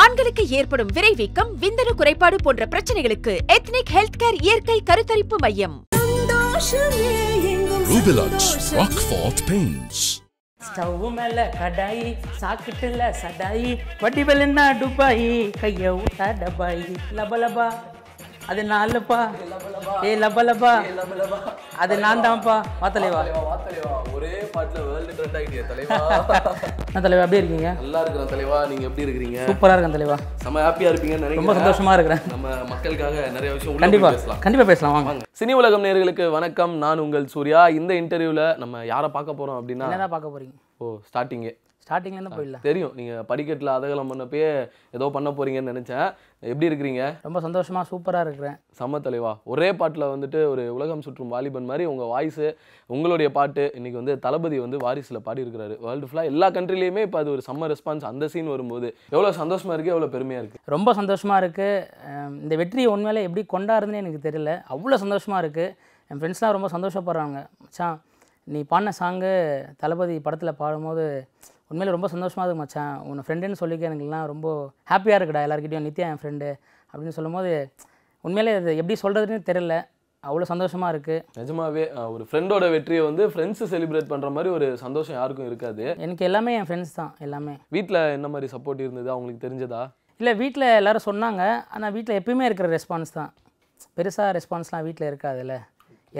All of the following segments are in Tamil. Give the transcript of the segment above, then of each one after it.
ஆண்களுக்கு ஏற்படும் விரைவீக்கம் விந்தணு குறைபாடு போன்ற பிரச்சனைகளுக்கு எத்னிக் ஹெல்த் கேர் இயற்கை கருத்தரிப்பு மையம் ஸ்டவ் மேல கடாயி சாக்கிட்டுல சடாயி வடிவல் என்ன டுபாயி கையா டபாயி லபலபா அது நான் இல்லப்பா ஏ லப்பா லப்பா அது நான் தான்ப்பா வா தலைவா ஒரே பாட்டுல வேர்ல்டு ட்ரெண்ட் ஆகிட்டே தலைவா நான் தலைவா எப்படி இருக்கீங்க நல்லா இருக்கிறேன் தலைவா நீங்க எப்படி இருக்கீங்க சூப்பரா இருக்கேன் தலைவா நம்ம ஹாப்பியா இருப்பீங்கன்னு ரொம்ப சந்தோஷமா இருக்கிறேன் நம்ம மக்களுக்காக நிறைய விஷயம் கண்டிப்பா பேசலாம் கண்டிப்பா பேசலாம் வாங்க சினி உலகம் நேர்களுக்கு வணக்கம் நான் உங்கள் சூர்யா இந்த இன்டர்வியூல நம்ம யாரை பார்க்க போறோம் அப்படின்னா என்ன பார்க்க போறீங்க ஓ ஸ்டார்டிங்கே ஸ்டார்டிங்லேருந்து போயிடலாம் தெரியும் நீங்கள் படிக்கட்டில் அதகலம் பண்ணப்பயே ஏதோ பண்ண போகிறீங்கன்னு நினச்சேன் எப்படி இருக்கிறீங்க ரொம்ப சந்தோஷமாக சூப்பராக இருக்கிறேன் சம தலைவா ஒரே பாட்டில் வந்துட்டு ஒரு உலகம் சுற்றும் வாலிபன் மாதிரி உங்கள் வாய்ஸு உங்களுடைய பாட்டு இன்றைக்கி வந்து தளபதி வந்து வாரிசில் பாடியிருக்கிறாரு வேர்ல்டு ஃபுல்லாக எல்லா கண்ட்ரிலையுமே இப்போ அது ஒரு சம்ம ரெஸ்பான்ஸ் அந்த சீன் வரும்போது எவ்வளோ சந்தோஷமாக இருக்குது எவ்வளோ பெருமையாக இருக்குது ரொம்ப சந்தோஷமாக இருக்குது இந்த வெற்றியை உண்மையிலே எப்படி கொண்டாடுறதுன்னு எனக்கு தெரியல அவ்வளோ சந்தோஷமாக இருக்குது என் ஃப்ரெண்ட்ஸ்லாம் ரொம்ப சந்தோஷப்படுறாங்க மச்சான் நீ பாடின சாங்கு தளபதி படத்தில் பாடும்போது உண்மையில் ரொம்ப சந்தோஷமாக இருக்கு மச்சான் உன் ஃப்ரெண்டுன்னு சொல்லிக்க எனக்குலாம் ரொம்ப ஹாப்பியாக இருக்குடா எல்லாருக்கிட்டையும் நித்யா என் ஃப்ரெண்டு அப்படின்னு சொல்லும்போது உண்மையிலே அது எப்படி சொல்கிறதுன்னு தெரியல அவ்வளோ சந்தோஷமாக இருக்குது நிஜமாவே ஒரு ஃப்ரெண்டோட வெற்றியை வந்து ஃப்ரெண்ட்ஸு செலிப்ரேட் பண்ணுற மாதிரி ஒரு சந்தோஷம் யாருக்கும் இருக்காது எனக்கு எல்லாமே என் ஃப்ரெண்ட்ஸ் தான் எல்லாமே வீட்டில் என்ன மாதிரி சப்போர்ட் இருந்தது அவங்களுக்கு தெரிஞ்சதா இல்லை வீட்டில் எல்லோரும் சொன்னாங்க ஆனால் வீட்டில் எப்பயுமே இருக்கிற ரெஸ்பான்ஸ் தான் பெருசாக ரெஸ்பான்ஸ்லாம் வீட்டில் இருக்காதுல்ல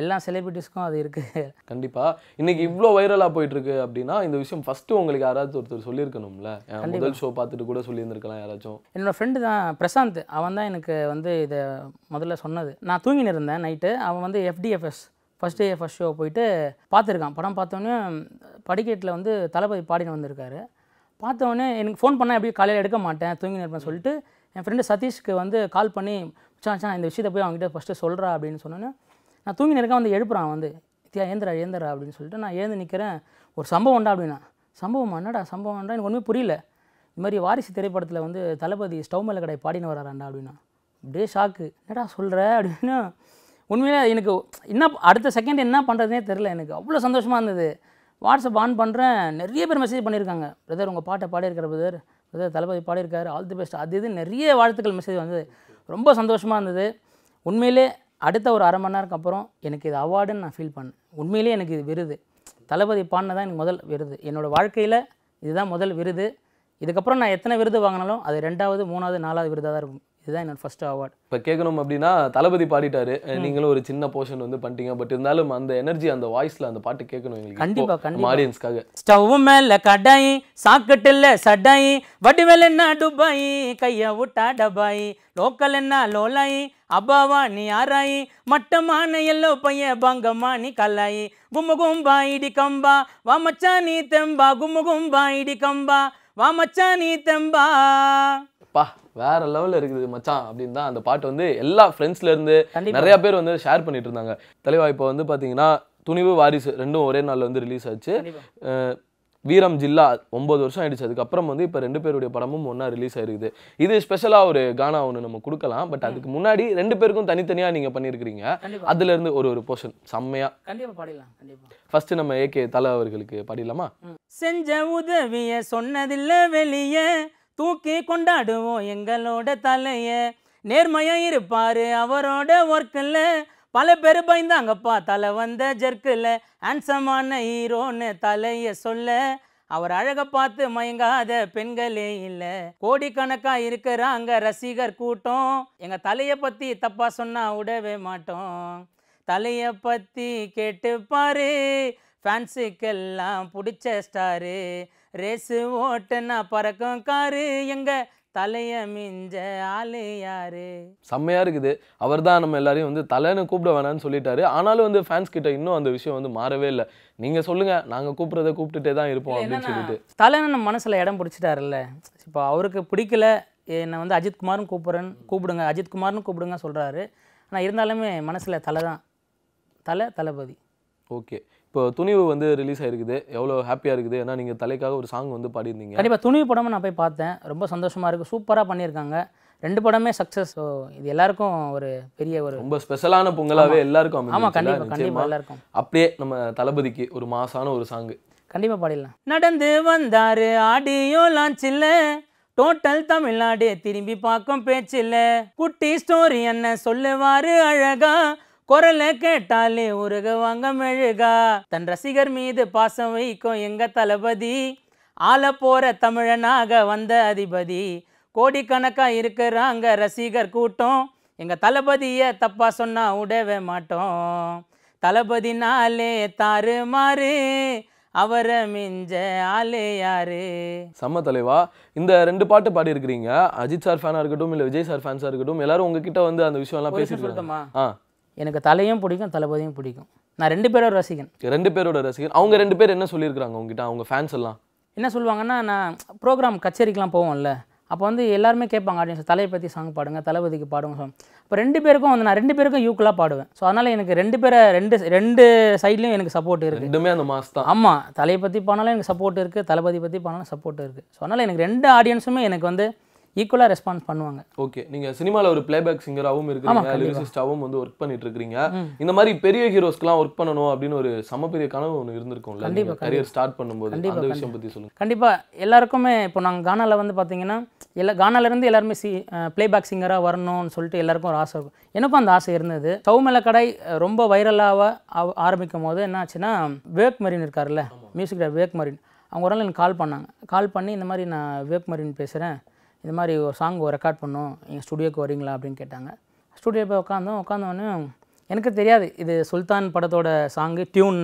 எல்லா செலிபிரிட்டிஸ்க்கும் அது இருக்குது கண்டிப்பாக இன்றைக்கி இவ்வளோ வைரலாக போயிட்டுருக்கு அப்படின்னா இந்த விஷயம் ஃபஸ்ட்டு உங்களுக்கு யாராச்சும் ஒருத்தர் சொல்லியிருக்கணும்ல முதல் ஷோ பார்த்துட்டு கூட சொல்லியிருந்திருக்கலாம் யாராச்சும் என்னோடய ஃப்ரெண்டு தான் பிரசாந்த் அவன் தான் எனக்கு வந்து இதை முதல்ல சொன்னது நான் தூங்கினு இருந்தேன் நைட்டு அவன் வந்து FDFS first day first show போயிட்டு பார்த்துருக்கான் படம் பார்த்தோன்னே படிக்கட்டில் வந்து தளபதி பாடின்னு வந்திருக்காரு பார்த்தோன்னே எனக்கு ஃபோன் பண்ணால் எப்படியும் காலையில் எடுக்க மாட்டேன் தூங்கி இருப்பேன் சொல்லிட்டு என் ஃப்ரெண்டு சதீஷ்க்கு வந்து கால் பண்ணி மச்சான் மச்சான் இந்த விஷயத்தை போய் அவங்ககிட்ட ஃபஸ்ட்டு சொல்கிறா அப்படின்னு சொன்னோன்னே நான் தூங்கி நிற்க வந்து எழுப்புறான் வந்து தியா ஏந்திரா ஏந்திரா அப்படின்னு சொல்லிட்டு நான் ஏந்து நிற்கிறேன் ஒரு சம்பவம் உண்டா அப்படின்னா சம்பவம் என்னடா சம்பவம் உண்டா எனக்கு ஒன்றுமே புரியல இது மாதிரி வாரிசு திரைப்படத்தில் வந்து தளபதி ஸ்டவ் மேலே கடை பாடின வராண்டா அப்படின்னா அப்படியே ஷாக்கு என்னடா சொல்கிற அப்படின்னா உண்மையிலே எனக்கு என்ன அடுத்த செகண்ட் என்ன பண்ணுறதுனே தெரில எனக்கு அவ்வளோ சந்தோஷமாக இருந்தது வாட்ஸ்அப் ஆன் பண்ணுறேன் நிறைய பேர் மெசேஜ் பண்ணியிருக்காங்க பிரதர் உங்கள் பாட்டை பாடியிருக்கிற பிரதர் பிரதர் தளபதி பாடியிருக்காரு ஆல் தி பெஸ்ட் அது இது நிறைய வாழ்த்துக்கள் மெசேஜ் வந்தது ரொம்ப சந்தோஷமாக இருந்தது உண்மையிலே அடுத்த ஒரு அரை மணி நேரம் அப்புறம் எனக்கு இது அவார்டுன்னு நான் ஃபீல் பண்ணேன் உண்மையிலே எனக்கு இது விருது தளபதி பாடின தான் எனக்கு முதல் விருது என்னோடய வாழ்க்கையில் இதுதான் முதல் விருது இதுக்கப்புறம் நான் எத்தனை விருது வாங்கினாலும் அது ரெண்டாவது மூணாவது நாலாவது விருதாக தான் இருக்கும் இதுதான் என்னோட ஃபஸ்ட் அவார்டு இப்போ கேட்கணும் அப்படின்னா தளபதி பாடிட்டாரு நீங்களும் ஒரு சின்ன போர்ஷன் வந்து பண்ணிட்டீங்க பட் இருந்தாலும் அந்த எனர்ஜி அந்த வாய்ஸ்ல அந்த பாட்டு கேட்கணும் எங்களுக்கு கண்டிப்பா கண்டிப்பா ஆடியன்ஸ்க்காக ஸ்டவ் மேல கடாயி சாக்கட்டில் சடாயி வடிவேல் என்ன டுபாயி கைய விட்டா டபாயி லோக்கல் என்ன லோலாயி அப்பாவா நீ ஆராயி மட்டமான எல்லோ பையன் பங்கம்மா நீ கல்லாயி கும்முகும்பா இடி கம்பா வா நீ தெம்பா கும்முகும்பா இடி கம்பா வா நீ தெம்பா பா வேற லெவல்ல இருக்குது மச்சான் அப்படின்னு தான் அந்த பாட்டு வந்து எல்லா ஃப்ரெண்ட்ஸ்ல இருந்து நிறைய பேர் வந்து ஷேர் பண்ணிட்டு இருந்தாங்க தலைவா இப்போ வந்து பாத்தீங்கன்னா துணிவு வாரிசு ரெண்டும் ஒரே நாள் வந்து ரிலீஸ் ஆச்சு வீரம் ஜில்லா ஒம்பது வருஷம் ஆயிடுச்சு அதுக்கப்புறம் வந்து இப்போ ரெண்டு பேருடைய படமும் ஒன்றா ரிலீஸ் ஆயிருக்குது இது ஸ்பெஷலாக ஒரு கானா ஒன்று நம்ம கொடுக்கலாம் பட் அதுக்கு முன்னாடி ரெண்டு பேருக்கும் தனித்தனியாக நீங்கள் பண்ணியிருக்கிறீங்க அதுலேருந்து ஒரு ஒரு போர்ஷன் செம்மையாக கண்டிப்பாக பாடிடலாம் கண்டிப்பாக ஃபஸ்ட்டு நம்ம ஏகே தலை அவர்களுக்கு பாடிடலாமா செஞ்ச உதவிய சொன்னதில்ல வெளியே தூக்கி கொண்டாடுவோம் எங்களோட தலைய நேர்மையா இருப்பாரு அவரோட ஒர்க்கில் பல பேர் பயந்தாங்கப்பா தலை வந்த ஜெர்க்கில் ஹேண்ட்ஸமான ஹீரோன்னு தலையை சொல்ல அவர் அழகை பார்த்து மயங்காத பெண்களே இல்லை கோடிக்கணக்காக இருக்கிற அங்கே ரசிகர் கூட்டம் எங்கள் தலையை பற்றி தப்பாக சொன்னால் விடவே மாட்டோம் தலையை பற்றி கேட்டுப்பாரு ஃபேன்ஸுக்கெல்லாம் பிடிச்ச ஸ்டாரு ரேஸு ஓட்டுன்னா பறக்கும் காரு எங்கள் தலைய மிஞ்ச ஆளே யாரு செம்மையா இருக்குது அவர் தான் நம்ம எல்லாரையும் வந்து தலைன்னு கூப்பிட வேணாம்னு சொல்லிட்டாரு ஆனாலும் வந்து ஃபேன்ஸ் கிட்ட இன்னும் அந்த விஷயம் வந்து மாறவே இல்லை நீங்க சொல்லுங்க நாங்க கூப்பிடுறத கூப்பிட்டுட்டே தான் இருப்போம் அப்படின்னு சொல்லிட்டு தலைன்னு நம்ம மனசுல இடம் பிடிச்சிட்டாருல்ல இப்போ அவருக்கு பிடிக்கல என்னை வந்து அஜித்குமார்னு கூப்பிட்றேன்னு கூப்பிடுங்க அஜித்குமார்னு கூப்பிடுங்க சொல்கிறாரு ஆனால் இருந்தாலுமே மனசில் தலை தான் தலை தளபதி ஓகே இப்போ துணிவு வந்து ரிலீஸ் ஆயிருக்குது எவ்வளோ ஹாப்பியாக இருக்குது ஏன்னா நீங்கள் தலைக்காக ஒரு சாங் வந்து பாடியிருந்தீங்க கண்டிப்பாக துணிவு படமும் நான் போய் பார்த்தேன் ரொம்ப சந்தோஷமாக இருக்குது சூப்பராக பண்ணியிருக்காங்க ரெண்டு படமே சக்ஸஸ் ஸோ இது எல்லாருக்கும் ஒரு பெரிய ஒரு ரொம்ப ஸ்பெஷலான பொங்கலாகவே எல்லாருக்கும் ஆமாம் கண்டிப்பாக கண்டிப்பாக எல்லாருக்கும் அப்படியே நம்ம தளபதிக்கு ஒரு மாசான ஒரு சாங்கு கண்டிப்பாக பாடிடலாம் நடந்து வந்தார் ஆடியோ லான்ச்சில் டோட்டல் தமிழ்நாடு திரும்பி பார்க்கும் பேச்சில் குட்டி ஸ்டோரி என்ன சொல்லுவாரு அழகா குரலை கேட்டாலே உருக வாங்க மெழுகா தன் ரசிகர் மீது பாசம் வைக்கும் எங்க தளபதி ஆள போற தமிழனாக வந்த அதிபதி கோடிக்கணக்காக இருக்கிறாங்க ரசிகர் கூட்டம் எங்கள் தளபதியை தப்பாக சொன்னால் உடவே மாட்டோம் தளபதினாலே தாறு மாறு அவரை மிஞ்ச ஆளே யாரு செம்ம தலைவா இந்த ரெண்டு பாட்டு பாடி இருக்கிறீங்க அஜித் சார் ஃபேனா இருக்கட்டும் இல்லை விஜய் சார் ஃபேன்ஸா இருக்கட்டும் எல்லாரும் உங்ககிட்ட வந்து அந்த விஷயம்லாம் பேசிட்டு இருக்கோம் ஆ எனக்கு தலையும் பிடிக்கும் தளபதியும் பிடிக்கும் நான் ரெண்டு பேரோட ரசிகன் ரெண்டு பேரோட ரசிகன் அவங்க ரெண்டு பேர் என்ன சொல்லியிருக்காங்க உங்ககிட்ட அவங்க ஃபேன்ஸ் எல்லாம் என்ன சொல்லுவாங்கன்னா நான் ப்ரோக்ராம் கச்சேரிக்கெலாம் போவோம்ல அப்போ வந்து எல்லாருமே கேட்பாங்க ஆடியன்ஸ் தலையை பற்றி சாங் பாடுங்க தளபதிக்கு பாடுங்க இப்போ ரெண்டு பேருக்கும் வந்து நான் ரெண்டு பேருக்கும் யூக்கலாக பாடுவேன் ஸோ அதனால் எனக்கு ரெண்டு பேரை ரெண்டு ரெண்டு சைட்லையும் எனக்கு சப்போர்ட் இருக்குது ரெண்டுமே அந்த மாதம் தான் ஆமாம் தலையை பற்றி பாடினாலும் எனக்கு சப்போர்ட் இருக்குது தளபதி பற்றி பாடினாலும் சப்போர்ட் இருக்குது ஸோ அதனால் எனக்கு ரெண்டு ஆடியன்ஸுமே எனக்கு வந்து ஈக்குவலாக ரெஸ்பான்ஸ் பண்ணுவாங்க ஓகே நீங்கள் சினிமாவில் ஒரு பிளேபேக் சிங்கராகவும் இருக்கிறீங்க லிரிசிஸ்டாகவும் வந்து ஒர்க் பண்ணிட்டு இருக்கிறீங்க இந்த மாதிரி பெரிய ஹீரோஸ்க்குலாம் ஒர்க் பண்ணணும் அப்படின்னு ஒரு சம பெரிய கனவு ஒன்று இருந்திருக்கும் கண்டிப்பாக கரியர் ஸ்டார்ட் பண்ணும்போது அந்த விஷயம் பற்றி சொல்லுங்கள் கண்டிப்பாக எல்லாருக்குமே இப்போ நாங்கள் கானாவில் வந்து பார்த்தீங்கன்னா எல்லா கானாலேருந்து எல்லாருமே சி பிளேபேக் சிங்கராக வரணும்னு சொல்லிட்டு எல்லாருக்கும் ஒரு ஆசை இருக்கும் எனக்கும் அந்த ஆசை இருந்தது சவுமேல கடை ரொம்ப வைரலாக ஆரம்பிக்கும் போது என்னாச்சுன்னா வேக் மரின் இருக்கார்ல மியூசிக் வேக் மரின் அவங்க ஒரு நாள் எனக்கு கால் பண்ணாங்க கால் பண்ணி இந்த மாதிரி நான் வேக் மரின் பேசுகிறேன் இது மாதிரி ஒரு சாங் ரெக்கார்ட் பண்ணோம் எங்கள் ஸ்டுடியோக்கு வரீங்களா அப்படின்னு கேட்டாங்க ஸ்டுடியோ போய் உட்காந்தோம் உட்காந்தோடனே எனக்கு தெரியாது இது சுல்தான் படத்தோட சாங்கு டியூன்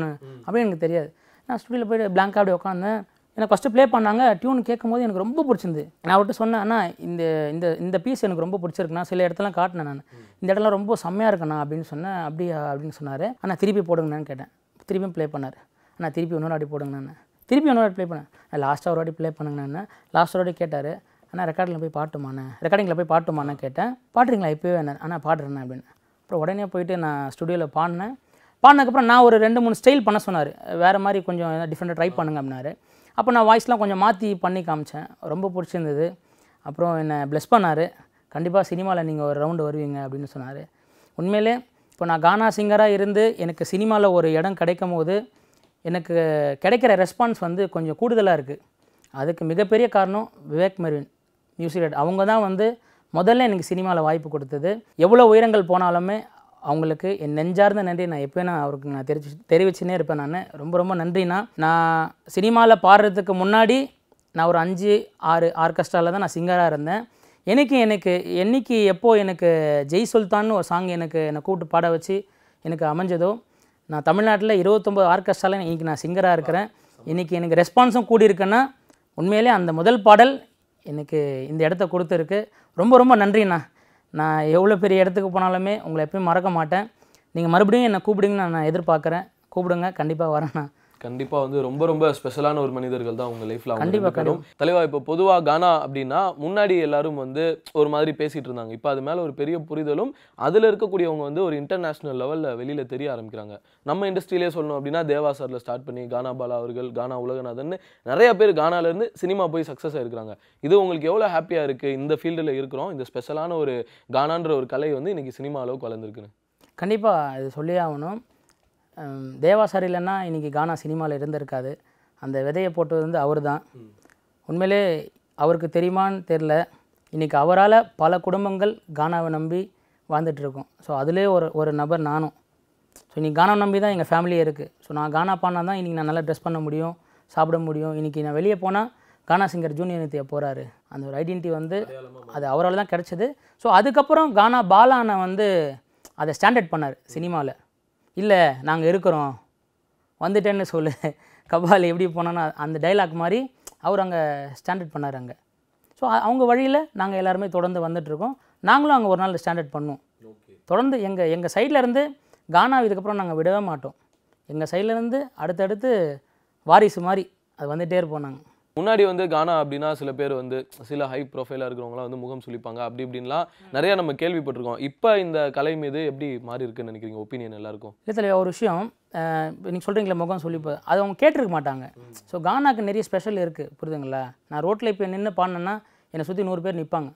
அப்படின்னு எனக்கு தெரியாது நான் ஸ்டுடியோவில் போய்ட்டு பிளாங்காக அப்படி உட்காந்தேன் எனக்கு ஃபஸ்ட்டு ப்ளே பண்ணாங்க டியூன் கேட்கும்போது எனக்கு ரொம்ப பிடிச்சிருந்து நான் அவர்கிட்ட சொன்னேன்னா இந்த இந்த இந்த பீஸ் எனக்கு ரொம்ப பிடிச்சிருக்குண்ணா சில இடத்துலாம் காட்டினேன் நான் இந்த இடம்லாம் ரொம்ப செம்மையாக இருக்கண்ணா அப்படின்னு சொன்னேன் அப்படியா அப்படின்னு சொன்னார் ஆனால் திருப்பி போடுங்கண்ணான்னு கேட்டேன் திருப்பியும் ப்ளே பண்ணார் ஆனால் திருப்பி இன்னொரு அடி போடுங்கண்ணா திருப்பி இன்னொரு அடி ப்ளே பண்ணேன் லாஸ்ட்டாக ஒரு வாட்டி ப்ளே பண்ணுங்கண்ணா லாஸ்ட் ஒரு வாட்டி கேட்டார் ஆனால் ரெக்கார்டிங்கில் போய் பாட்டுமாண்ணே ரெக்கார்டிங்கில் போய் பாட்டுமாண்ணே கேட்டேன் பாட்டுறீங்களா இப்போவே என்ன ஆனால் பாடுறேண்ணே அப்படின்னு அப்புறம் உடனே போயிட்டு நான் ஸ்டுடியோவில் பாடினேன் பாடினதுக்கப்புறம் நான் ஒரு ரெண்டு மூணு ஸ்டைல் பண்ண சொன்னார் வேறு மாதிரி கொஞ்சம் டிஃப்ரெண்ட்டாக ட்ரை பண்ணுங்க அப்படின்னாரு அப்போ நான் வாய்ஸ்லாம் கொஞ்சம் மாற்றி பண்ணி காமிச்சேன் ரொம்ப பிடிச்சிருந்தது அப்புறம் என்னை ப்ளஸ் பண்ணார் கண்டிப்பாக சினிமாவில் நீங்கள் ஒரு ரவுண்டு வருவீங்க அப்படின்னு சொன்னார் உண்மையிலே இப்போ நான் கானா சிங்கராக இருந்து எனக்கு சினிமாவில் ஒரு இடம் கிடைக்கும் போது எனக்கு கிடைக்கிற ரெஸ்பான்ஸ் வந்து கொஞ்சம் கூடுதலாக இருக்குது அதுக்கு மிகப்பெரிய காரணம் விவேக் மெர்வின் நியூசிலேட் அவங்க தான் வந்து முதல்ல எனக்கு சினிமாவில் வாய்ப்பு கொடுத்தது எவ்வளோ உயரங்கள் போனாலுமே அவங்களுக்கு என் நெஞ்சார்ந்த நன்றி நான் எப்போயும் நான் அவருக்கு நான் தெரிவிச்சு தெரிவிச்சுன்னே இருப்பேன் நான் ரொம்ப ரொம்ப நன்றினா நான் சினிமாவில் பாடுறதுக்கு முன்னாடி நான் ஒரு அஞ்சு ஆறு ஆர்கெஸ்ட்ராவில் தான் நான் சிங்கராக இருந்தேன் எனக்கு எனக்கு என்றைக்கு எப்போது எனக்கு ஜெய் சுல்தான்னு ஒரு சாங் எனக்கு என்னை கூப்பிட்டு பாட வச்சு எனக்கு அமைஞ்சதோ நான் தமிழ்நாட்டில் இருபத்தொம்போது ஆர்கெஸ்ட்ராவில் இன்றைக்கி நான் சிங்கராக இருக்கிறேன் இன்றைக்கி எனக்கு ரெஸ்பான்ஸும் கூடியிருக்கேன்னா உண்மையிலே அந்த முதல் பாடல் எனக்கு இந்த இடத்த கொடுத்துருக்கு ரொம்ப ரொம்ப நன்றிண்ணா நான் எவ்வளோ பெரிய இடத்துக்கு போனாலுமே உங்களை எப்பயும் மறக்க மாட்டேன் நீங்கள் மறுபடியும் என்னை கூப்பிடுங்கன்னு நான் எதிர்பார்க்குறேன் கூப்பிடுங்க கண்டிப்பாக வரேண்ணா கண்டிப்பாக வந்து ரொம்ப ரொம்ப ஸ்பெஷலான ஒரு மனிதர்கள் தான் உங்கள் லைஃப்பில் கண்டிப்பாக கிடைக்கும் தலைவா இப்போ பொதுவாக கானா அப்படின்னா முன்னாடி எல்லாரும் வந்து ஒரு மாதிரி பேசிகிட்டு இருந்தாங்க இப்போ அது மேலே ஒரு பெரிய புரிதலும் அதில் இருக்கக்கூடியவங்க வந்து ஒரு இன்டர்நேஷ்னல் லெவலில் வெளியில் தெரிய ஆரம்பிக்கிறாங்க நம்ம இண்டஸ்ட்ரியிலே சொல்லணும் அப்படின்னா தேவா சாரில் ஸ்டார்ட் பண்ணி கானா பாலா அவர்கள் கானா உலகநாதன் நிறைய பேர் கானாலேருந்து சினிமா போய் சக்ஸஸ் ஆகிருக்கிறாங்க இது உங்களுக்கு எவ்வளோ ஹாப்பியாக இருக்குது இந்த ஃபீல்டில் இருக்கிறோம் இந்த ஸ்பெஷலான ஒரு கானான்ற ஒரு கலை வந்து இன்றைக்கி சினிமா அளவுக்கு வளர்ந்துருக்குன்னு கண்டிப்பாக இது சொல்லி ஆகணும் தேவா சார் இல்லைன்னா இன்றைக்கி கானா சினிமாவில் இருந்திருக்காது அந்த விதையை போட்டது வந்து அவர் தான் உண்மையிலே அவருக்கு தெரியுமான்னு தெரில இன்றைக்கி அவரால் பல குடும்பங்கள் கானாவை நம்பி வாழ்ந்துட்டுருக்கோம் ஸோ அதிலே ஒரு ஒரு நபர் நானும் ஸோ இன்றைக்கி கானா நம்பி தான் எங்கள் ஃபேமிலியே இருக்குது ஸோ நான் கானா பாடினா தான் இன்றைக்கி நான் நல்லா ட்ரெஸ் பண்ண முடியும் சாப்பிட முடியும் இன்றைக்கி நான் வெளியே போனால் கானா சிங்கர் ஜூனியர் நித்தியா போகிறாரு அந்த ஒரு ஐடென்டிட்டி வந்து அது அவரால் தான் கிடச்சிது ஸோ அதுக்கப்புறம் கானா பாலானை வந்து அதை ஸ்டாண்டர்ட் பண்ணார் சினிமாவில் இல்லை நாங்கள் இருக்கிறோம் வந்துட்டேன்னு சொல்லு கபால் எப்படி போனோன்னா அந்த டைலாக் மாதிரி அவர் அங்கே ஸ்டாண்டர்ட் பண்ணார் அங்கே ஸோ அவங்க வழியில் நாங்கள் எல்லாருமே தொடர்ந்து வந்துட்ருக்கோம் நாங்களும் அங்கே ஒரு நாள் ஸ்டாண்டர்ட் பண்ணுவோம் தொடர்ந்து எங்கள் எங்கள் சைட்லேருந்து கானா இதுக்கப்புறம் நாங்கள் விடவே மாட்டோம் எங்கள் சைட்லேருந்து அடுத்தடுத்து வாரிசு மாதிரி அது வந்துகிட்டே இருப்போம் நாங்கள் முன்னாடி வந்து கானா அப்படின்னா சில பேர் வந்து சில ஹை ப்ரொஃபைலாக இருக்கிறவங்களாம் வந்து முகம் சுழிப்பாங்க அப்படி இப்படின்லாம் நிறையா நம்ம கேள்விப்பட்டிருக்கோம் இப்போ இந்த கலை மீது எப்படி மாறி இருக்குன்னு நினைக்கிறீங்க ஒப்பீனியன் எல்லாருக்கும் இல்லை ஒரு விஷயம் நீங்கள் சொல்கிறீங்களே முகம் சொல்லிப்போ அது அவங்க கேட்டிருக்க மாட்டாங்க ஸோ கானாக்கு நிறைய ஸ்பெஷல் இருக்குது புரியுதுங்களா நான் ரோட்டில் இப்போ நின்று பாடினேன்னா என்னை சுற்றி நூறு பேர் நிற்பாங்க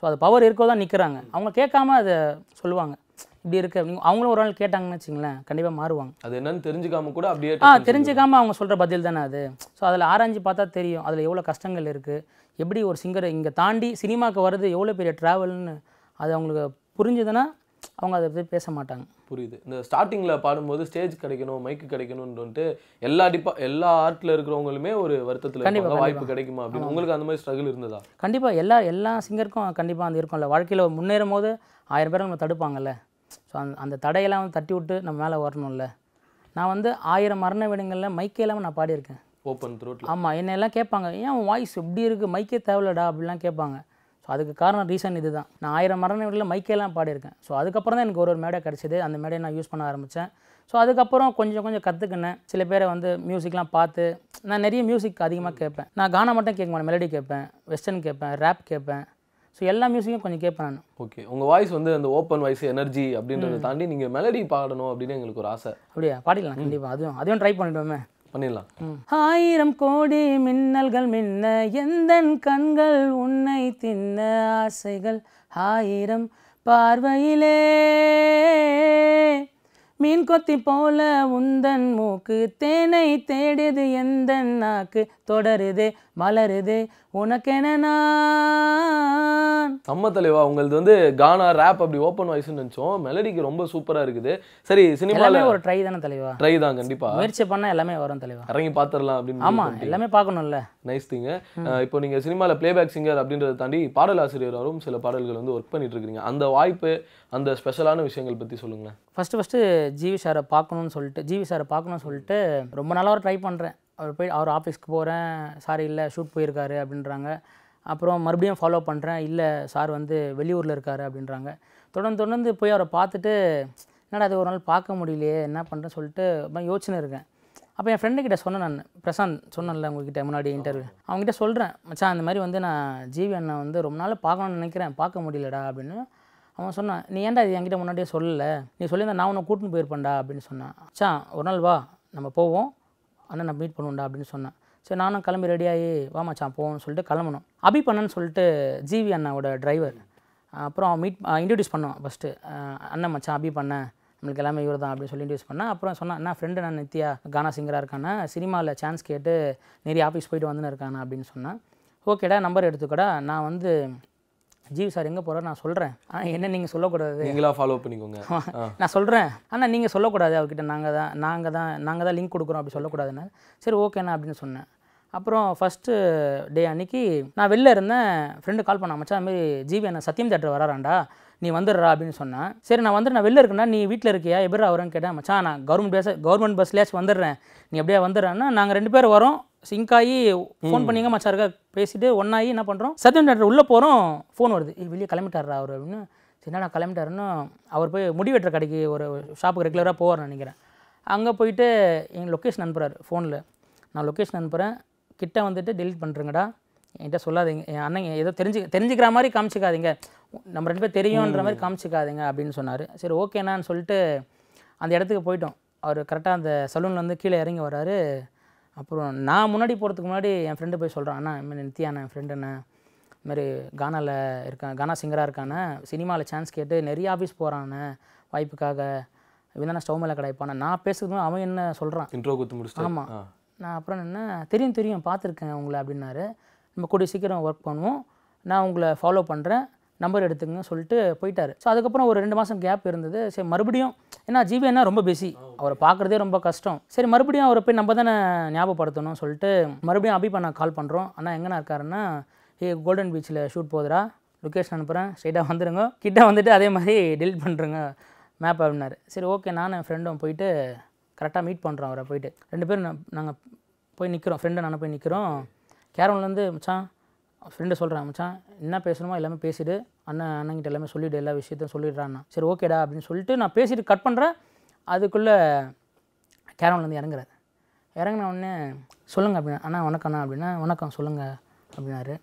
ஸோ அது பவர் இருக்கோ தான் நிற்கிறாங்க அவங்க கேட்காம அதை சொல்லுவாங்க இப்படி இருக்குது அப்படின்னு அவங்களும் ஒரு நாள் கேட்டாங்கன்னு வச்சுங்களேன் கண்டிப்பாக மாறுவாங்க அது என்னன்னு தெரிஞ்சுக்காம கூட அப்படியே ஆ தெரிஞ்சுக்காம அவங்க சொல்கிற பதில் தானே அது ஸோ அதில் ஆராய்ஞ்சு பார்த்தா தெரியும் அதில் எவ்வளோ கஷ்டங்கள் இருக்குது எப்படி ஒரு சிங்கரை இங்கே தாண்டி சினிமாவுக்கு வர்றது எவ்வளோ பெரிய ட்ராவல்னு அது அவங்களுக்கு புரிஞ்சுதுன்னா அவங்க அதை பற்றி பேச மாட்டாங்க புரியுது இந்த ஸ்டார்டிங்கில் பாடும்போது ஸ்டேஜ் கிடைக்கணும் மைக்கு கிடைக்கணும்ன்ட்டு எல்லா டிப்பா எல்லா ஆர்ட்டில் இருக்கிறவங்களுமே ஒரு வருத்தத்தில் கண்டிப்பாக வாய்ப்பு கிடைக்குமா அப்படின்னு உங்களுக்கு அந்த மாதிரி ஸ்ட்ரகிள் இருந்ததா கண்டிப்பாக எல்லா எல்லா சிங்கருக்கும் கண்டிப்பாக அந்த இருக்கும்ல வாழ்க்கையில் முன்னேறும் போது ஆயிரம் பேர் நம்ம தடுப்பாங்கல்ல ஸோ அந்த அந்த தடையெல்லாம் வந்து தட்டி விட்டு நம்ம மேலே வரணும்ல நான் வந்து ஆயிரம் மரண வீடுங்களில் மைக்கே இல்லாமல் நான் பாடியிருக்கேன் ஓப்பன் த்ரூட் ஆமாம் என்னெல்லாம் கேட்பாங்க ஏன் வாய்ஸ் எப்படி இருக்குது மைக்கே தேவையில்லடா அப்படிலாம் கேட்பாங்க ஸோ அதுக்கு காரணம் ரீசன் இது தான் நான் ஆயிரம் மரண வீட்டில் மைக்கெல்லாம் பாடியிருக்கேன் ஸோ அதுக்கப்புறம் தான் எனக்கு ஒரு ஒரு மேடை கிடச்சிது அந்த மேடையை நான் யூஸ் பண்ண ஆரம்பித்தேன் ஸோ அதுக்கப்புறம் கொஞ்சம் கொஞ்சம் கற்றுக்கினேன் சில பேரை வந்து மியூசிக்லாம் பார்த்து நான் நிறைய மியூசிக் அதிகமாக கேட்பேன் நான் கானா மட்டும் கேட்க மாட்டேன் மெலடி கேட்பேன் வெஸ்டர்ன் கேட்பேன் ரேப் கேட்பேன் ஸோ எல்லா மியூசிக்கும் கொஞ்சம் கேட்பேன் நான் ஓகே உங்கள் வாய்ஸ் வந்து அந்த ஓப்பன் வாய்ஸ் எனர்ஜி அப்படின்றத தாண்டி நீங்கள் மெலடி பாடணும் அப்படின்னு எங்களுக்கு ஒரு ஆசை அப்படியா பாடிடலாம் கண்டிப்பாக அதுவும் அதுவும் ட்ரை பண்ணிடுவோமே பண்ணிடலாம் ஆயிரம் கோடி மின்னல்கள் மின்ன எந்த கண்கள் உன்னை தின்ன ஆசைகள் ஆயிரம் பார்வையிலே மீன் கொத்தி போல உந்தன் மூக்கு தேனை தேடுது எந்த நாக்கு தொடருதே மலருதே உனக்கென நான் செம்ம தலைவா உங்களது வந்து கானா ரேப் அப்படி ஓப்பன் வாய்ஸ் நினைச்சோம் மெலடிக்கு ரொம்ப சூப்பராக இருக்குது சரி சினிமாவில் ஒரு ட்ரை தானே தலைவா ட்ரை தான் கண்டிப்பாக முயற்சி பண்ணால் எல்லாமே வரும் தலைவா இறங்கி பார்த்துடலாம் அப்படின்னு ஆமா எல்லாமே பார்க்கணும்ல நைஸ் திங்க இப்போ நீங்கள் சினிமாவில் பிளேபேக் சிங்கர் அப்படின்றத தாண்டி பாடல் ஆசிரியரும் சில பாடல்கள் வந்து ஒர்க் பண்ணிட்டு இருக்கீங்க அந்த வாய்ப்பு அந்த ஸ்பெஷலான விஷயங்கள் பற்றி சொல்லுங்களேன் ஃபஸ்ட்டு ஃபஸ்ட்டு ஜிவி சாரை பார்க்கணும்னு சொல்லிட்டு ஜிவி சாரை பார்க்கணும்னு சொல்லிட்டு ரொம்ப நாளாக ட்ரை பண்ணுறேன் அவர் போய் அவர் ஆஃபீஸ்க்கு போகிறேன் சார் இல்லை ஷூட் போயிருக்காரு அப்படின்றாங்க அப்புறம் மறுபடியும் ஃபாலோ பண்ணுறேன் இல்லை சார் வந்து வெளியூரில் இருக்கார் அப்படின்றாங்க தொடர்ந்து தொடர்ந்து போய் அவரை பார்த்துட்டு என்னடா அது ஒரு நாள் பார்க்க முடியலையே என்ன பண்ணுறேன்னு சொல்லிட்டு அப்புறம் யோசனை இருக்கேன் அப்போ என் கிட்டே சொன்னேன் நான் பிரசாந்த் சொன்னேன்ல உங்ககிட்ட முன்னாடி இன்டர்வியூ அவங்ககிட்ட சொல்கிறேன் மச்சான் அந்த மாதிரி வந்து நான் ஜீவி அண்ணன் வந்து ரொம்ப நாள் பார்க்கணும்னு நினைக்கிறேன் பார்க்க முடியலடா அப்படின்னு அவன் சொன்னான் நீ ஏன்டா இது என்கிட்ட முன்னாடியே சொல்லலை நீ சொல்லியிருந்தா நான் உன்னை கூட்டின்னு போயிருப்பேன்டா அப்படின்னு சொன்னான் மச்சான் ஒரு நாள் வா நம்ம போவோம் அண்ணன் நான் மீட் பண்ணுவோம்டா அப்படின்னு சொன்னேன் சரி நானும் கிளம்பி ரெடியாகி வாமாச்சான் போவோம்னு சொல்லிட்டு கிளம்பணும் அபி பண்ணன்னு சொல்லிட்டு ஜிவி அண்ணாவோட டிரைவர் அப்புறம் மீட் இன்ட்ரடியூஸ் பண்ணோம் ஃபஸ்ட்டு அண்ணன் மச்சான் அபி பண்ணேன் நம்மளுக்கு எல்லாமே இவர் தான் அப்படின்னு சொல்லி இன்ட்ரடியூஸ் பண்ணேன் அப்புறம் சொன்னேன் நான் ஃப்ரெண்டு நான் நித்யா கானா சிங்கராக இருக்கானே சினிமாவில் சான்ஸ் கேட்டு நிறைய ஆஃபீஸ் போயிட்டு வந்துன்னு இருக்கானே அப்படின்னு சொன்னேன் ஓகேடா நம்பர் எடுத்துக்கூட நான் வந்து ஜீவ் சார் எங்கே போகிறார் நான் சொல்கிறேன் ஆனால் என்ன நீங்கள் சொல்லக்கூடாது நீங்களா ஃபாலோ பண்ணிக்கோங்க நான் சொல்கிறேன் ஆனால் நீங்கள் சொல்லக்கூடாது அவர்கிட்ட நாங்கள் தான் நாங்கள் தான் நாங்கள் தான் லிங்க் கொடுக்குறோம் அப்படி சொல்லக்கூடாதுன்னு சரி ஓகேண்ணா அப்படின்னு சொன்னேன் அப்புறம் ஃபஸ்ட்டு டே அன்னைக்கு நான் வெளில இருந்தேன் ஃப்ரெண்டு கால் பண்ண மச்சான் அதுமாரி ஜீவி என்ன சத்தியம் தேட்டர் வராறாண்டா நீ வந்துடுறா அப்படின்னு சொன்னேன் சரி நான் வந்து நான் வெளில இருக்கேன்னா நீ வீட்டில் இருக்கியா எப்படி வரேன்னு கேட்டேன் மச்சான் நான் கவர்மெண்ட் பஸ் கவர்மெண்ட் பஸ்லேயாச்சும் வந்துடுறேன் நீ எப்படியா வந்துடுறேன்னா நாங்கள் ரெண்டு பேர் வரோம் சிங்க் ஆகி ஃபோன் பண்ணிங்க மச்சாருக்கா பேசிட்டு ஒன்றாகி என்ன பண்ணுறோம் சத்யன் டாக்டர் உள்ளே போகிறோம் ஃபோன் வருது வெளியே கிளம்பிட்டாரா அவர் அப்படின்னு சின்ன கிளம்பிட்டாருன்னு அவர் போய் முடிவெட்டுற கடைக்கு ஒரு ஷாப்புக்கு ரெகுலராக போவார் நினைக்கிறேன் அங்கே போயிட்டு எங்கள் லொக்கேஷன் அனுப்புகிறார் ஃபோனில் நான் லொக்கேஷன் அனுப்புகிறேன் கிட்டே வந்துட்டு டெலிட் பண்ணுறேங்கடா என்கிட்ட சொல்லாதீங்க என் அண்ணன் ஏதோ தெரிஞ்சு தெரிஞ்சுக்கிற மாதிரி காமிச்சிக்காதீங்க நம்ம ரெண்டு பேர் தெரியுன்ற மாதிரி காமிச்சிக்காதீங்க அப்படின்னு சொன்னார் சரி ஓகேண்ணான்னு சொல்லிட்டு அந்த இடத்துக்கு போயிட்டோம் அவர் கரெக்டாக அந்த வந்து கீழே இறங்கி வர்றாரு அப்புறம் நான் முன்னாடி போகிறதுக்கு முன்னாடி என் ஃப்ரெண்டு போய் சொல்கிறேன் அண்ணா இதுமாரி நித்தியான என் ஃப்ரெண்டு அண்ணன் இதுமாரி கானாவில் இருக்கான் கானா சிங்கராக இருக்கானே சினிமாவில் சான்ஸ் கேட்டு நிறைய ஆஃபீஸ் போகிறான் வாய்ப்புக்காக இவன் தானே ஸ்டவ் மேலே கிடைப்பானே நான் பேசுகிறது அவன் என்ன சொல்கிறான் இன்ட்ரோ குத்து முடிச்சு ஆமாம் நான் அப்புறம் என்ன தெரியும் தெரியும் பார்த்துருக்கேன் உங்களை அப்படின்னாரு நம்ம கூடிய சீக்கிரம் ஒர்க் பண்ணுவோம் நான் உங்களை ஃபாலோ பண்ணுறேன் நம்பர் எடுத்துங்க சொல்லிட்டு போயிட்டாரு ஸோ அதுக்கப்புறம் ஒரு ரெண்டு மாதம் கேப் இருந்தது சரி மறுபடியும் ஏன்னா ஜிவிஎன்னா ரொம்ப பிஸி அவரை பார்க்குறதே ரொம்ப கஷ்டம் சரி மறுபடியும் அவரை போய் நம்ம தானே ஞாபகப்படுத்தணும் சொல்லிட்டு மறுபடியும் அபி நான் கால் பண்ணுறோம் ஆனால் எங்கன்னா இருக்காருன்னா ஏ கோல்டன் பீச்சில் ஷூட் போகுதுரா லொக்கேஷன் அனுப்புகிறேன் ஸ்ட்ரெயிட்டாக வந்துடுங்க கிட்டே வந்துட்டு அதே மாதிரி டெலிட் பண்ணுறேங்க மேப் அப்படின்னாரு சரி ஓகே நான் என் ஃப்ரெண்டும் போயிட்டு கரெக்டாக மீட் பண்ணுறோம் அவரை போயிட்டு ரெண்டு பேரும் நாங்கள் போய் நிற்கிறோம் ஃப்ரெண்டு நானும் போய் நிற்கிறோம் கேரம்லேருந்து மச்சான் ஃப்ரெண்டு சொல்கிறேன் மச்சான் என்ன பேசணுமோ எல்லாமே பேசிவிட்டு அண்ணன் அண்ணங்கிட்ட எல்லாமே சொல்லிவிடு எல்லா விஷயத்தையும் சொல்லிடுறான்னா சரி ஓகேடா அப்படின்னு சொல்லிட்டு நான் பேசிவிட்டு கட் பண்ணுறேன் அதுக்குள்ளே கேரவன்லேருந்து இறங்குறாரு இறங்கின உடனே சொல்லுங்கள் அப்படின்னா அண்ணா அண்ணா அப்படின்னா வணக்கம் சொல்லுங்கள் அப்படின்னாரு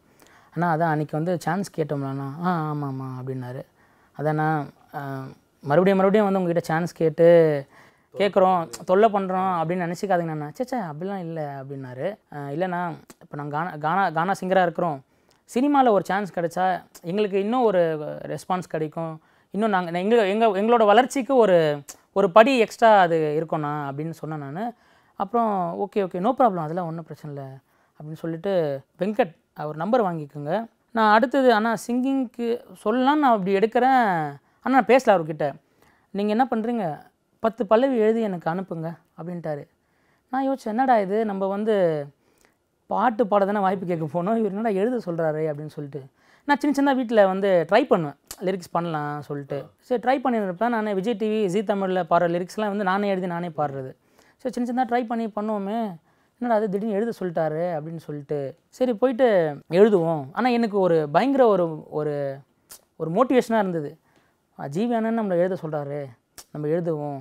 அண்ணா அதான் அன்றைக்கி வந்து சான்ஸ் கேட்டோம்லண்ணா ஆ ஆமாம் ஆமாம் அப்படின்னாரு அதாண்ணா மறுபடியும் மறுபடியும் வந்து உங்ககிட்ட சான்ஸ் கேட்டு கேட்குறோம் தொல்லை பண்ணுறோம் அப்படின்னு சே சேச்சே அப்படிலாம் இல்லை அப்படின்னாரு இல்லைண்ணா இப்போ நாங்கள் கானா கானா கானா சிங்கராக இருக்கிறோம் சினிமாவில் ஒரு சான்ஸ் கிடைச்சா எங்களுக்கு இன்னும் ஒரு ரெஸ்பான்ஸ் கிடைக்கும் இன்னும் நாங்கள் எங்கள் எங்கள் எங்களோட வளர்ச்சிக்கு ஒரு ஒரு படி எக்ஸ்ட்ரா அது இருக்கோண்ணா அப்படின்னு சொன்னேன் நான் அப்புறம் ஓகே ஓகே நோ ப்ராப்ளம் அதெல்லாம் ஒன்றும் பிரச்சனை இல்லை அப்படின்னு சொல்லிட்டு வெங்கட் அவர் நம்பர் வாங்கிக்கோங்க நான் அடுத்தது ஆனால் சிங்கிங்க்கு சொல்லலாம் நான் அப்படி எடுக்கிறேன் ஆனால் நான் பேசல அவர்கிட்ட நீங்கள் என்ன பண்ணுறீங்க பத்து பல்லவி எழுதி எனக்கு அனுப்புங்க அப்படின்ட்டாரு நான் யோசிச்சேன் என்னடா இது நம்ம வந்து பாட்டு பாட தானே வாய்ப்பு கேட்க போனோம் இவர் என்னடா எழுத சொல்கிறாரு அப்படின்னு சொல்லிட்டு நான் சின்ன சின்ன வீட்டில் வந்து ட்ரை பண்ணுவேன் லிரிக்ஸ் பண்ணலாம் சொல்லிட்டு சரி ட்ரை பண்ணியிருப்பேன் நான் விஜய் டிவி ஜி தமிழில் பாடுற லிரிக்ஸ்லாம் வந்து நானே எழுதி நானே பாடுறது ஸோ சின்ன சின்னதாக ட்ரை பண்ணி பண்ணுவோமே என்னடா அது திடீர்னு எழுத சொல்லிட்டாரு அப்படின்னு சொல்லிட்டு சரி போயிட்டு எழுதுவோம் ஆனால் எனக்கு ஒரு பயங்கர ஒரு ஒரு ஒரு மோட்டிவேஷனாக இருந்தது ஜீவியானு நம்மளை எழுத சொல்கிறாரு நம்ம எழுதுவோம்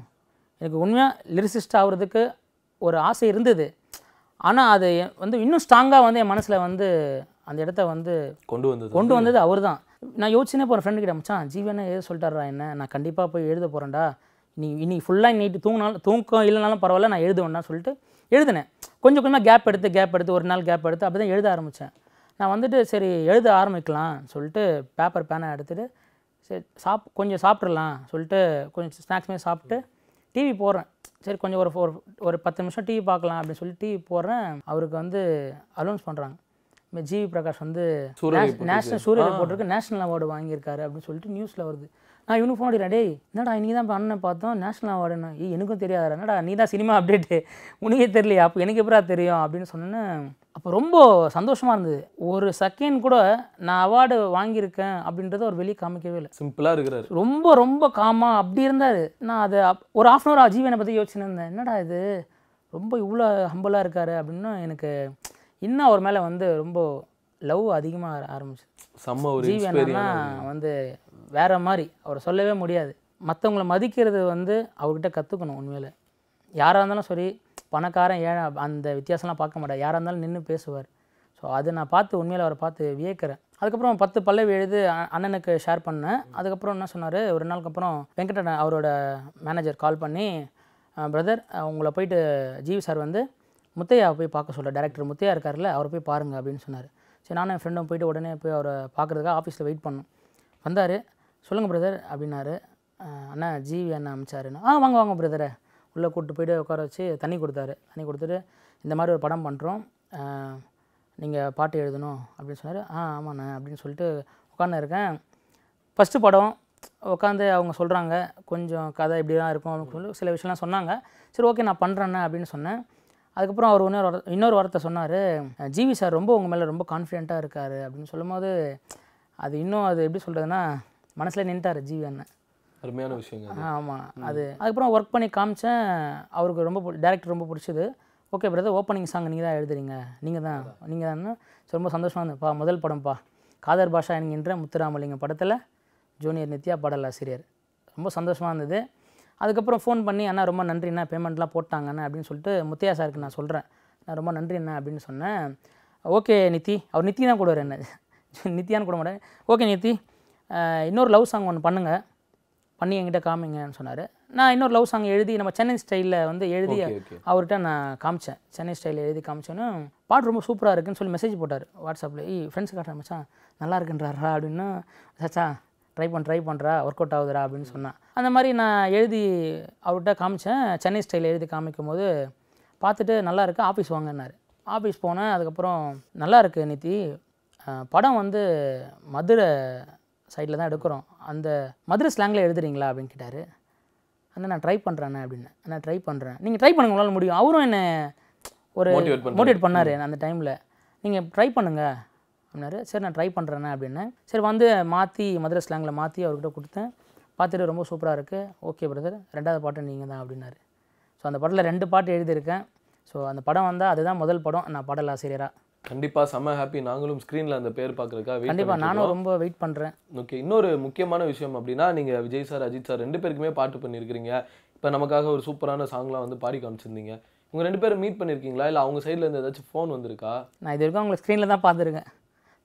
எனக்கு உண்மையாக லிரிசிஸ்ட் ஆகிறதுக்கு ஒரு ஆசை இருந்தது ஆனால் அது வந்து இன்னும் ஸ்ட்ராங்காக வந்து என் மனசில் வந்து அந்த இடத்த வந்து கொண்டு வந்தது கொண்டு வந்தது அவர் தான் நான் யோசிச்சுனே போகிற ஃப்ரெண்டு கிட்ட மச்சான் ஜீவனே எது சொல்லிட்டாரா என்ன நான் கண்டிப்பாக போய் எழுத போகிறேன்டா நீ இனி ஃபுல்லாக நைட்டு தூங்கினாலும் தூக்கம் இல்லைனாலும் பரவாயில்ல நான் எழுதுவேன்னா சொல்லிட்டு எழுதினேன் கொஞ்சம் கொஞ்சமாக கேப் எடுத்து கேப் எடுத்து ஒரு நாள் கேப் எடுத்து அப்படி தான் எழுத ஆரம்பித்தேன் நான் வந்துட்டு சரி எழுத ஆரம்பிக்கலாம் சொல்லிட்டு பேப்பர் பேனை எடுத்துகிட்டு சரி சாப் கொஞ்சம் சாப்பிட்றலாம் சொல்லிட்டு கொஞ்சம் ஸ்நாக்ஸ் மாதிரி சாப்பிட்டு டிவி போடுறேன் சரி கொஞ்சம் ஒரு ஃபோர் ஒரு பத்து நிமிஷம் டிவி பார்க்கலாம் அப்படின்னு சொல்லி டிவி போடுறேன் அவருக்கு வந்து அலௌன்ஸ் பண்ணுறாங்க ஜிவி பிரகாஷ் வந்து நேஷனல் சூரிய போட்டிருக்கு நேஷனல் அவார்டு வாங்கியிருக்காரு அப்படின்னு சொல்லிட்டு நியூஸில் வருது நான் யூனிஃபார்ம் ஃபோன் அடிக்கிறேன் டேய் என்னடா நீ தான் அண்ணன் பார்த்தோம் நேஷனல் அவார்டு ஏ எனக்கும் தெரியாதா என்னடா நீ தான் சினிமா அப்டேட்டு உனக்கே தெரியலையா அப்போ எனக்கு எப்படா தெரியும் அப்படின்னு சொன்னேன்னு அப்போ ரொம்ப சந்தோஷமாக இருந்தது ஒரு செகண்ட் கூட நான் அவார்டு வாங்கியிருக்கேன் அப்படின்றத ஒரு வெளியே காமிக்கவே இல்லை சிம்பிளாக இருக்கிறாரு ரொம்ப ரொம்ப காமாக அப்படி இருந்தார் நான் அது ஒரு ஆஃப் அன் ஹவர் ஜீவனை பற்றி யோசிச்சுன்னு இருந்தேன் என்னடா இது ரொம்ப இவ்வளோ ஹம்பிளாக இருக்கார் அப்படின்னு எனக்கு இன்னும் அவர் மேலே வந்து ரொம்ப லவ் அதிகமாக ஆரம்பிச்சு செம்ம ஒரு வந்து வேற மாதிரி அவர் சொல்லவே முடியாது மற்றவங்களை மதிக்கிறது வந்து அவர்கிட்ட கற்றுக்கணும் உண்மையில் யாராக இருந்தாலும் சரி பணக்காரன் ஏழை அந்த வித்தியாசம்லாம் பார்க்க மாட்டார் யாராக இருந்தாலும் நின்று பேசுவார் ஸோ அது நான் பார்த்து உண்மையில் அவரை பார்த்து வியக்கிறேன் அதுக்கப்புறம் பத்து பல்லவி எழுது அண்ணனுக்கு ஷேர் பண்ணேன் அதுக்கப்புறம் என்ன சொன்னார் ஒரு நாளுக்கு அப்புறம் வெங்கடன் அவரோட மேனேஜர் கால் பண்ணி பிரதர் உங்களை போயிட்டு ஜிவி சார் வந்து முத்தையா போய் பார்க்க சொல்கிறார் டேரக்டர் முத்தையா இருக்கார்ல அவரை போய் பாருங்கள் அப்படின்னு சொன்னார் சரி நானும் என் ஃப்ரெண்டும் போயிட்டு உடனே போய் அவரை பார்க்குறதுக்காக ஆஃபீஸில் வெயிட் பண்ணோம் வந்தார் சொல்லுங்கள் பிரதர் அப்படின்னாரு அண்ணா ஜிவி அண்ணன் அமிச்சாருன்னு ஆ வாங்க வாங்க பிரதரை உள்ளே கூப்பிட்டு போய்ட்டு உட்கார வச்சு தண்ணி கொடுத்தாரு தண்ணி கொடுத்துட்டு இந்த மாதிரி ஒரு படம் பண்ணுறோம் நீங்கள் பாட்டு எழுதணும் அப்படின்னு சொன்னார் ஆ ஆமாண்ணே அப்படின்னு சொல்லிட்டு உட்காந்து இருக்கேன் ஃபஸ்ட்டு படம் உட்காந்து அவங்க சொல்கிறாங்க கொஞ்சம் கதை இப்படி தான் இருக்கும் அப்படின்னு சொல்லி சில விஷயம்லாம் சொன்னாங்க சரி ஓகே நான் பண்ணுறேண்ணே அப்படின்னு சொன்னேன் அதுக்கப்புறம் அவர் இன்னொரு இன்னொரு வார்த்தை சொன்னார் ஜிவி சார் ரொம்ப உங்கள் மேலே ரொம்ப கான்ஃபிடென்ட்டாக இருக்கார் அப்படின்னு சொல்லும்போது அது இன்னும் அது எப்படி சொல்கிறதுனா மனசில் நின்ட்டார் ஜிவி அண்ணன் அருமையான விஷயங்க ஆமாம் அது அதுக்கப்புறம் ஒர்க் பண்ணி காமிச்சேன் அவருக்கு ரொம்ப டேரக்டர் ரொம்ப பிடிச்சது ஓகே பிரதர் ஓப்பனிங் சாங் நீங்கள் தான் எழுதுறீங்க நீங்கள் தான் நீங்கள் தான் ரொம்ப சந்தோஷமாக இருந்தேன்ப்பா முதல் படம்ப்பா காதர் பாஷா என்கின்ற முத்துராமலிங்க படத்தில் ஜூனியர் நித்யா பாடல் ஆசிரியர் ரொம்ப சந்தோஷமாக இருந்தது அதுக்கப்புறம் ஃபோன் பண்ணி அண்ணா ரொம்ப நன்றி என்ன பேமெண்ட்லாம் போட்டாங்கண்ணே அப்படின்னு சொல்லிட்டு முத்தையா சாருக்கு நான் சொல்கிறேன் நான் ரொம்ப நன்றி என்ன அப்படின்னு சொன்னேன் ஓகே நித்தி அவர் நித்தி தான் கூடுவார் என்ன நித்தியான்னு கூட மாட்டேன் ஓகே நித்தி இன்னொரு லவ் சாங் ஒன்று பண்ணுங்கள் பண்ணி என்கிட்ட காமிங்கன்னு சொன்னார் நான் இன்னொரு லவ் சாங் எழுதி நம்ம சென்னை ஸ்டைலில் வந்து எழுதி அவர்கிட்ட நான் காமிச்சேன் சென்னை ஸ்டைலில் எழுதி காமிச்சோன்னு பாட்டு ரொம்ப சூப்பராக இருக்குன்னு சொல்லி மெசேஜ் போட்டார் வாட்ஸ்அப்பில் ஈ ஃப்ரெண்ட்ஸ் காட்டுறேன் மச்சான் நல்லா இருக்குன்றாரா அப்படின்னு சச்சா ட்ரை பண்ண ட்ரை பண்ணுறா ஒர்க் அவுட் ஆகுதுரா அப்படின்னு சொன்னேன் அந்த மாதிரி நான் எழுதி அவர்கிட்ட காமிச்சேன் சென்னை ஸ்டைலில் எழுதி காமிக்கும் போது பார்த்துட்டு நல்லா இருக்குது ஆஃபீஸ் வாங்கினார் ஆஃபீஸ் போனேன் அதுக்கப்புறம் நல்லா இருக்குது நித்தி படம் வந்து மதுரை சைடில் தான் எடுக்கிறோம் அந்த மதுரை ஸ்லாங்கில் எழுதுறீங்களா அப்படின்னு கேட்டார் அந்த நான் ட்ரை பண்ணுறேண்ணே அப்படின்னு நான் ட்ரை பண்ணுறேன் நீங்கள் ட்ரை பண்ணுங்க உங்களால் முடியும் அவரும் என்னை ஒரு மோட்டிவேட் பண்ணார் அந்த டைமில் நீங்கள் ட்ரை பண்ணுங்கள் அப்படின்னாரு சரி நான் ட்ரை பண்ணுறேண்ணே அப்படின்னு சரி வந்து மாற்றி மதுரை ஸ்லாங்கில் மாற்றி அவர்கிட்ட கொடுத்தேன் பார்த்துட்டு ரொம்ப சூப்பராக இருக்குது ஓகே பிரதர் ரெண்டாவது பாட்டு நீங்கள் தான் அப்படின்னாரு ஸோ அந்த படத்தில் ரெண்டு பாட்டு எழுதியிருக்கேன் ஸோ அந்த படம் வந்தால் அதுதான் முதல் படம் நான் பாடல் ஆசிரியராக கண்டிப்பாக செம்ம ஹாப்பி நாங்களும் ஸ்க்ரீனில் அந்த பேர் பார்க்குறக்கா கண்டிப்பாக நானும் ரொம்ப வெயிட் பண்ணுறேன் ஓகே இன்னொரு முக்கியமான விஷயம் அப்படின்னா நீங்கள் விஜய் சார் அஜித் சார் ரெண்டு பேருக்குமே பாட்டு பண்ணியிருக்கிறீங்க இப்போ நமக்காக ஒரு சூப்பரான சாங்லாம் வந்து பாடி காமிச்சிருந்தீங்க உங்கள் ரெண்டு பேரும் மீட் பண்ணியிருக்கீங்களா இல்லை அவங்க சைடில் இருந்து ஏதாச்சும் ஃபோன் வந்திருக்கா நான் இது வரைக்கும் அவங்களை ஸ்க்ரீனில் தான் பார்த்துருக்கேன்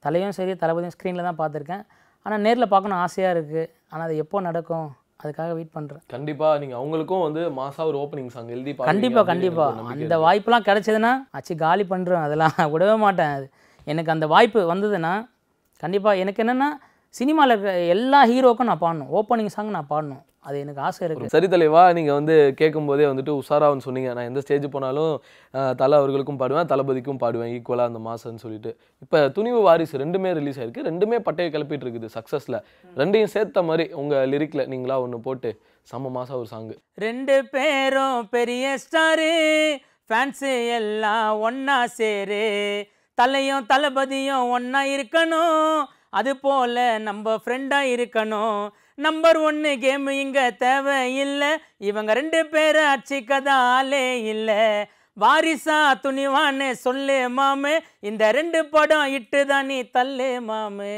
தலையும் சரி தளபதியும் ஸ்க்ரீனில் தான் பார்த்துருக்கேன் ஆனால் நேரில் பார்க்கணும் ஆசையாக இருக்குது ஆனால் அது எப்போ நடக்கும் அதுக்காக வெயிட் பண்ணுறேன் கண்டிப்பாக நீங்கள் அவங்களுக்கும் வந்து மாதம் ஒரு ஓப்பனிங் சாங் எழுதி கண்டிப்பாக கண்டிப்பாக அந்த வாய்ப்புலாம் கிடச்சிதுன்னா ஆச்சு காலி பண்ணுறோம் அதெல்லாம் விடவே மாட்டேன் அது எனக்கு அந்த வாய்ப்பு வந்ததுன்னா கண்டிப்பாக எனக்கு என்னென்னா சினிமாவில் இருக்கிற எல்லா ஹீரோக்கும் நான் பாடணும் ஓப்பனிங் சாங் நான் பாடணும் அது எனக்கு ஆசை இருக்குது சரி தலைவா நீங்கள் வந்து கேட்கும்போதே வந்துட்டு உஷாரான்னு சொன்னீங்க நான் எந்த ஸ்டேஜ் போனாலும் தலை அவர்களுக்கும் பாடுவேன் தளபதிக்கும் பாடுவேன் ஈக்குவலாக அந்த மாசம்னு சொல்லிட்டு இப்போ துணிவு வாரிசு ரெண்டுமே ரிலீஸ் ஆயிருக்கு ரெண்டுமே பட்டையை கிளப்பிட்டு இருக்குது சக்ஸஸில் ரெண்டையும் சேர்த்த மாதிரி உங்கள் லிரிக்கில் நீங்களா ஒன்று போட்டு செம்ம மாதம் ஒரு சாங்கு ரெண்டு பேரும் பெரிய ஸ்டாரு ஃபேன்ஸு எல்லாம் ஒன்னா சேரு தலையும் தளபதியும் ஒன்னா இருக்கணும் அது போல நம்ம ஃப்ரெண்டாக இருக்கணும் நம்பர் ஒன்று கேம் இங்கே தேவை இல்லை இவங்க ரெண்டு பேரை அச்சிக்கதாலே இல்லை வாரிசா துணிவான்னு சொல்லு மாமே இந்த ரெண்டு படம் இட்டு தான் நீ தள்ளு மாமே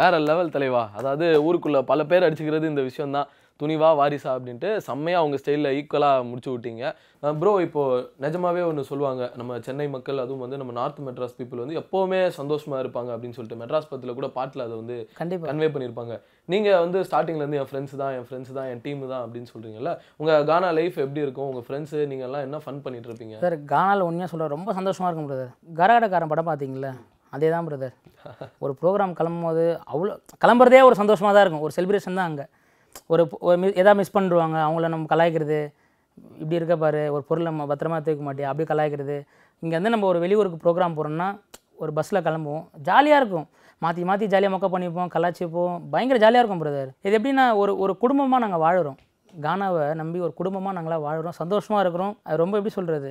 வேற லெவல் தலைவா அதாவது ஊருக்குள்ள பல பேர் அடிச்சுக்கிறது இந்த விஷயம் தான் துணிவா வாரிசா அப்படின்ட்டு செம்மையாக அவங்க ஸ்டைலில் ஈக்குவலாக முடிச்சு விட்டீங்க ப்ரோ இப்போது நிஜமாவே ஒன்று சொல்லுவாங்க நம்ம சென்னை மக்கள் அதுவும் வந்து நம்ம நார்த் மெட்ராஸ் பீப்புள் வந்து எப்போவுமே சந்தோஷமாக இருப்பாங்க அப்படின்னு சொல்லிட்டு மெட்ராஸ் பத்தில் கூட பாட்டில் அதை வந்து கன்வே பண்ணியிருப்பாங்க நீங்கள் வந்து ஸ்டார்டிங்லேருந்து என் ஃப்ரெண்ட்ஸ் தான் என் ஃப்ரெண்ட்ஸ் தான் என் டீம் தான் அப்படின்னு சொல்கிறீங்கல்ல உங்கள் கானா லைஃப் எப்படி இருக்கும் உங்கள் ஃப்ரெண்ட்ஸு நீங்கள்லாம் என்ன ஃபன் பண்ணிட்டு இருப்பீங்க சார் கானாவில் உண்மையாக சொல்கிறேன் ரொம்ப சந்தோஷமாக இருக்கும் பிரதர் கரகடக்காரன் படம் பார்த்தீங்களா அதே தான் பிரதர் ஒரு ப்ரோக்ராம் கிளம்பும் போது அவ்வளோ கிளம்புறதே ஒரு சந்தோஷமாக தான் இருக்கும் ஒரு செலிப்ரேஷன் தான் அங்கே ஒரு எதாவது மிஸ் பண்ணுவாங்க அவங்கள நம்ம கலாய்க்கிறது இப்படி இருக்க பாரு ஒரு பொருளை நம்ம பத்திரமா தூக்க மாட்டேன் அப்படி கலாய்க்கிறது இங்கே வந்து நம்ம ஒரு வெளியூருக்கு ப்ரோக்ராம் போகிறோம்னா ஒரு பஸ்ஸில் கிளம்புவோம் ஜாலியாக இருக்கும் மாற்றி மாற்றி ஜாலியாக மொக்க பண்ணிப்போம் கலாச்சிப்போம் பயங்கர ஜாலியாக இருக்கும் பிரதர் இது எப்படின்னா ஒரு ஒரு குடும்பமாக நாங்கள் வாழறோம் கானாவை நம்பி ஒரு குடும்பமாக நாங்களாம் வாழறோம் சந்தோஷமாக இருக்கிறோம் அது ரொம்ப எப்படி சொல்கிறது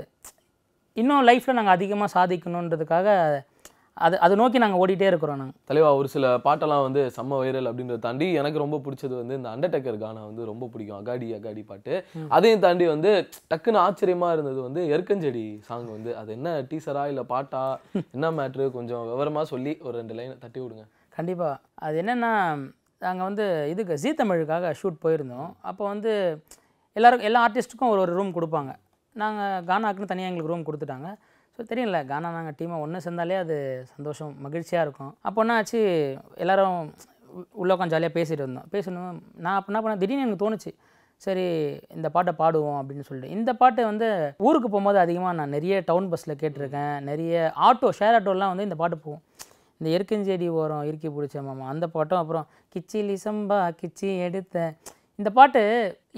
இன்னும் லைஃப்பில் நாங்கள் அதிகமாக சாதிக்கணுன்றதுக்காக அது அதை நோக்கி நாங்கள் ஓடிட்டே இருக்கிறோம் நாங்கள் தலைவா ஒரு சில பாட்டெல்லாம் வந்து செம்ம வைரல் அப்படின்றத தாண்டி எனக்கு ரொம்ப பிடிச்சது வந்து இந்த அண்டர்டேக்கர் கானா வந்து ரொம்ப பிடிக்கும் அகாடி அகாடி பாட்டு அதையும் தாண்டி வந்து டக்குன்னு ஆச்சரியமாக இருந்தது வந்து எருக்கஞ்செடி சாங் வந்து அது என்ன டீசரா இல்லை பாட்டா என்ன மேட்ரு கொஞ்சம் விவரமாக சொல்லி ஒரு ரெண்டு லைனை தட்டி விடுங்க கண்டிப்பாக அது என்னென்னா நாங்கள் வந்து இதுக்கு ஜீ தமிழுக்காக ஷூட் போயிருந்தோம் அப்போ வந்து எல்லாருக்கும் எல்லா ஆர்டிஸ்ட்டுக்கும் ஒரு ஒரு ரூம் கொடுப்பாங்க நாங்கள் கானாக்குன்னு தனியாக எங்களுக்கு ரூம் கொடுத்துட்டாங்க ஸோ தெரியல கானா நாங்கள் டீமாக ஒன்று சேர்ந்தாலே அது சந்தோஷம் மகிழ்ச்சியாக இருக்கும் அப்போ என்ன ஆச்சு எல்லோரும் உள்ளே ஜாலியாக பேசிகிட்டு இருந்தோம் பேசணும் நான் அப்போ என்ன பண்ணேன் திடீர்னு எனக்கு தோணுச்சு சரி இந்த பாட்டை பாடுவோம் அப்படின்னு சொல்லிட்டு இந்த பாட்டு வந்து ஊருக்கு போகும்போது அதிகமாக நான் நிறைய டவுன் பஸ்ஸில் கேட்டிருக்கேன் நிறைய ஆட்டோ ஷேர் ஆட்டோலாம் வந்து இந்த பாட்டு போகும் இந்த இயற்கஞ்செடி ஓரம் இறுக்கி பிடிச்ச மாமா அந்த பாட்டும் அப்புறம் கிச்சி லிசம்பா கிச்சி எடுத்த இந்த பாட்டு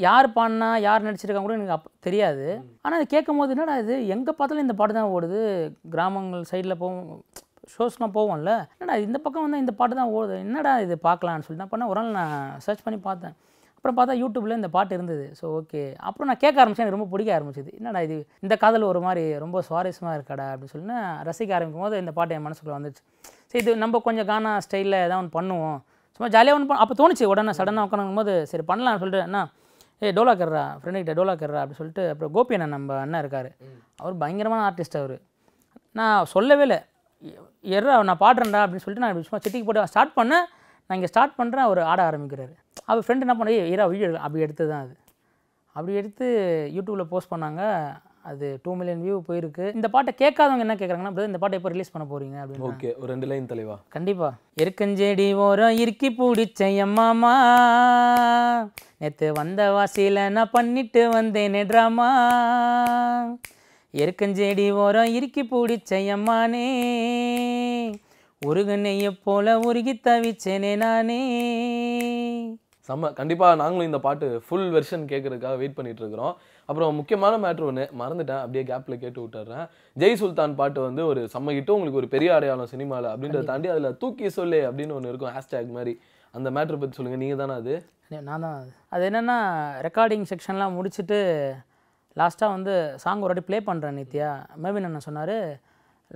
யார் பாடினா யார் நடிச்சிருக்காங்க கூட எனக்கு அப் தெரியாது ஆனால் அது கேட்கும் போது என்னடா இது எங்கே பார்த்தாலும் இந்த பாட்டு தான் ஓடுது கிராமங்கள் சைடில் போகும் ஷோஸ்லாம் போவோம்ல என்னடா இந்த பக்கம் வந்து இந்த பாட்டு தான் ஓடுது என்னடா இது பார்க்கலான்னு சொல்லி நான் பண்ண ஒரு நாள் நான் சர்ச் பண்ணி பார்த்தேன் அப்புறம் பார்த்தா யூடியூப்பில் இந்த பாட்டு இருந்தது ஸோ ஓகே அப்புறம் நான் கேட்க ஆரம்பிச்சேன் எனக்கு ரொம்ப பிடிக்க ஆரம்பிச்சிது என்னடா இது இந்த காதல் ஒரு மாதிரி ரொம்ப சுவாரஸ்யமாக இருக்காடா அப்படின்னு சொல்லி ரசிக்க ஆரம்பிக்கும் போது இந்த பாட்டு என் மனசுக்குள்ளே வந்துச்சு சரி இது நம்ம கொஞ்சம் கானா ஸ்டைலில் ஏதாவது ஒன்று பண்ணுவோம் சும்மா ஜாலியாக ஒன்று அப்போ தோணுச்சு உடனே சடனாக உட்காந்துக்கும் போது சரி பண்ணலாம்னு சொல்லிட்டு என்ன ஏ டோலா கர்றா ஃப்ரெண்டுக்கிட்ட டோலா கர்றா அப்படின்னு சொல்லிட்டு அப்புறம் கோபி அண்ணன் நம்ம அண்ணன் இருக்கார் அவர் பயங்கரமான ஆர்டிஸ்ட் அவர் நான் சொல்லவே இல்லை எர்றா நான் பாடுறேன்டா அப்படின்னு சொல்லிட்டு நான் சும்மா சிட்டிக்கு போட்டு ஸ்டார்ட் பண்ணேன் நான் இங்கே ஸ்டார்ட் பண்ணுறேன் அவர் ஆட ஆரம்பிக்கிறாரு அப்போ ஃப்ரெண்டு என்ன பண்ணி ஏரா ஈரா வீடியோ அப்படி எடுத்து தான் அது அப்படி எடுத்து யூடியூப்பில் போஸ்ட் பண்ணாங்க அது டூ மில்லியன் வியூ போயிருக்கு இந்த பாட்டை கேட்காதவங்க என்ன கேட்குறாங்கன்னா இந்த பாட்டை எப்போ ரிலீஸ் பண்ண போறீங்க அப்படின்னு ஓகே ஒரு ரெண்டு லைன் தலைவா கண்டிப்பாக இருக்கஞ்செடி ஓரம் இறுக்கி பிடிச்ச எம்மாமா நேற்று வந்த வாசியில் நான் பண்ணிட்டு வந்தேன் ட்ராமா இருக்கஞ்செடி ஓரம் இறுக்கி பிடிச்ச உருகு உருகனையை போல உருகி தவிச்சேனே நானே செம்ம கண்டிப்பாக நாங்களும் இந்த பாட்டு ஃபுல் வெர்ஷன் கேட்குறதுக்காக வெயிட் பண்ணிட்டு இருக்கிறோம் அப்புறம் முக்கியமான மேட்ரு ஒன்று மறந்துட்டேன் அப்படியே கேப்பில் கேட்டு விட்டுறேன் ஜெய் சுல்தான் பாட்டு வந்து ஒரு செம்ம உங்களுக்கு ஒரு பெரிய அடையாளம் சினிமாவில் அப்படின்றத தாண்டி அதில் தூக்கி சொல்லு அப்படின்னு ஒன்று இருக்கும் ஹேஷ்டேக் மாதிரி அந்த மேட்ரு பற்றி சொல்லுங்கள் நீங்கள் தானே அது நான் தான் அது அது என்னென்னா ரெக்கார்டிங் செக்ஷன்லாம் முடிச்சுட்டு லாஸ்ட்டாக வந்து சாங் ஒரு வாட்டி ப்ளே பண்ணுறேன் நித்யா மேபின் என்ன சொன்னார்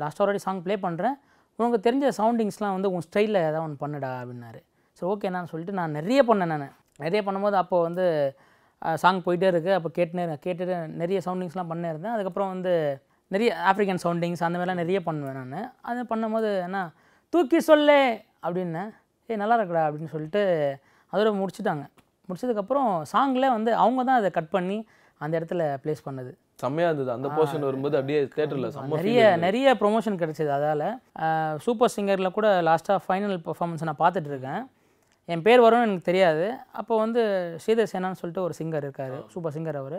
லாஸ்ட்டாக ஒரு வாட்டி சாங் ப்ளே பண்ணுறேன் உனக்கு தெரிஞ்ச சவுண்டிங்ஸ்லாம் வந்து உன் ஸ்டைலில் ஏதாவது ஒன்று பண்ணுடா அப்படின்னாரு சரி ஓகே நான் சொல்லிட்டு நான் நிறைய பண்ணேன் நான் நிறைய பண்ணும்போது அப்போது வந்து சாங் போயிட்டே இருக்குது அப்போ கேட்டுனே கேட்டுட்டு நிறைய சவுண்டிங்ஸ்லாம் பண்ணே இருந்தேன் அதுக்கப்புறம் வந்து நிறைய ஆப்ரிக்கன் சவுண்டிங்ஸ் அந்த மாதிரிலாம் நிறைய பண்ணுவேன் நான் அது பண்ணும்போது என்ன தூக்கி சொல்லு அப்படின்னேன் ஏய் நல்லா இருக்குடா அப்படின்னு சொல்லிட்டு அதோட முடிச்சுட்டாங்க முடிச்சதுக்கப்புறம் சாங்கில் வந்து அவங்க தான் அதை கட் பண்ணி அந்த இடத்துல ப்ளேஸ் பண்ணது செம்மையாக இருந்தது அந்த போர்ஷன் வரும்போது அப்படியே தேட்டரில் நிறைய நிறைய ப்ரொமோஷன் கிடைச்சிது அதால் சூப்பர் சிங்கரில் கூட லாஸ்ட்டாக ஃபைனல் பர்ஃபார்மன்ஸ் நான் பார்த்துட்ருக்கேன் என் பேர் வரும்னு எனக்கு தெரியாது அப்போ வந்து ஸ்ரீதர் சேனான்னு சொல்லிட்டு ஒரு சிங்கர் இருக்கார் சூப்பர் சிங்கர் அவர்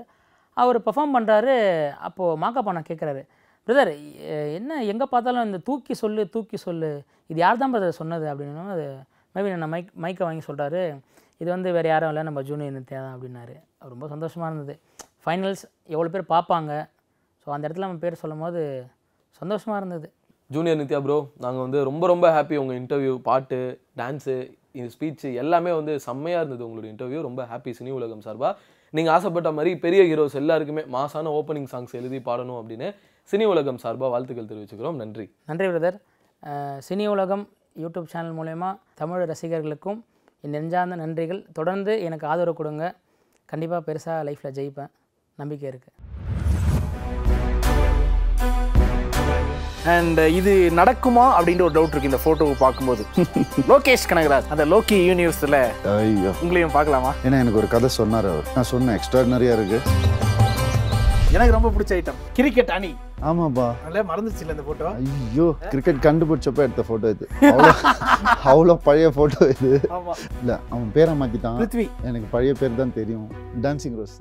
அவர் பர்ஃபார்ம் பண்ணுறாரு அப்போது மாக்கப் அண்ணா கேட்குறாரு பிரதர் என்ன எங்கே பார்த்தாலும் இந்த தூக்கி சொல்லு தூக்கி சொல்லு இது யார் தான் பிரதர் சொன்னது அப்படின்னா அது மேபி நான் மைக் மைக்கை வாங்கி சொல்கிறாரு இது வந்து வேறு யாரும் இல்லை நம்ம ஜூனியர் நித்யா தான் அப்படின்னாரு ரொம்ப சந்தோஷமாக இருந்தது ஃபைனல்ஸ் எவ்வளோ பேர் பார்ப்பாங்க ஸோ அந்த இடத்துல நம்ம பேர் சொல்லும் போது சந்தோஷமாக இருந்தது ஜூனியர் நித்யா ப்ரோ நாங்கள் வந்து ரொம்ப ரொம்ப ஹாப்பி உங்கள் இன்டர்வியூ பாட்டு டான்ஸு ஸ்பீச் எல்லாமே வந்து செம்மையாக இருந்தது உங்களுடைய இன்டர்வியூ ரொம்ப ஹாப்பி சினி உலகம் சார்பாக நீங்கள் ஆசைப்பட்ட மாதிரி பெரிய ஹீரோஸ் எல்லாருக்குமே மாசான ஓப்பனிங் சாங்ஸ் எழுதி பாடணும் அப்படின்னு சினி உலகம் சார்பாக வாழ்த்துக்கள் தெரிவிச்சுக்கிறோம் நன்றி நன்றி பிரதர் சினி உலகம் யூடியூப் சேனல் மூலயமா தமிழ் ரசிகர்களுக்கும் என் நெஞ்சார்ந்த நன்றிகள் தொடர்ந்து எனக்கு ஆதரவு கொடுங்க கண்டிப்பாக பெருசாக லைஃப்பில் ஜெயிப்பேன் நம்பிக்கை இருக்குது அண்ட் uh, இது நடக்குமா அப்படின்ற ஒரு டவுட் இருக்கு இந்த போட்டோவை பார்க்கும்போது லோகேஷ் கனகராஜ் அந்த லோகி யூனிவர்ஸ்ல உங்களையும் பார்க்கலாமா ஏன்னா எனக்கு ஒரு கதை சொன்னார் அவர் நான் சொன்னேன் எக்ஸ்ட்ராடினரியா இருக்கு எனக்கு ரொம்ப பிடிச்ச ஐட்டம் கிரிக்கெட் அணி ஆமாப்பா நல்லா மறந்துச்சு இந்த போட்டோ ஐயோ கிரிக்கெட் கண்டுபிடிச்சப்ப எடுத்த போட்டோ இது அவ்வளோ அவ்வளோ பழைய போட்டோ இது இல்லை அவன் பேரை மாத்திட்டான் எனக்கு பழைய பேர் தான் தெரியும் டான்சிங் ரோஸ்